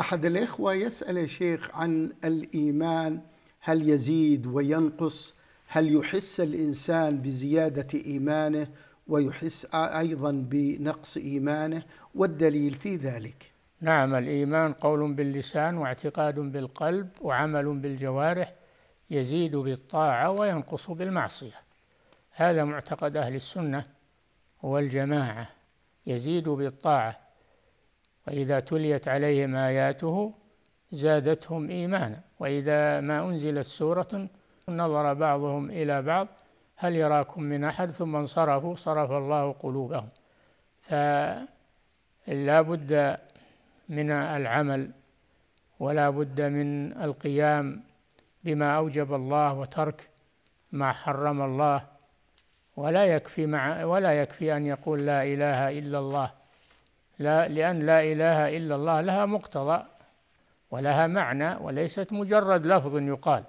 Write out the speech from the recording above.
أحد الإخوة يسأل يا شيخ عن الإيمان هل يزيد وينقص هل يحس الإنسان بزيادة إيمانه ويحس أيضا بنقص إيمانه والدليل في ذلك نعم الإيمان قول باللسان واعتقاد بالقلب وعمل بالجوارح يزيد بالطاعة وينقص بالمعصية هذا معتقد أهل السنة والجماعة يزيد بالطاعة فإذا تليت عليهم آياته زادتهم إيمانا وإذا ما أنزلت سورة نظر بعضهم إلى بعض هل يراكم من أحد ثم انصرفوا صرف الله قلوبهم فلا بد من العمل ولا بد من القيام بما أوجب الله وترك ما حرم الله ولا يكفي مع ولا يكفي أن يقول لا إله إلا الله لا لأن لا إله إلا الله لها مقتضى ولها معنى وليست مجرد لفظ يقال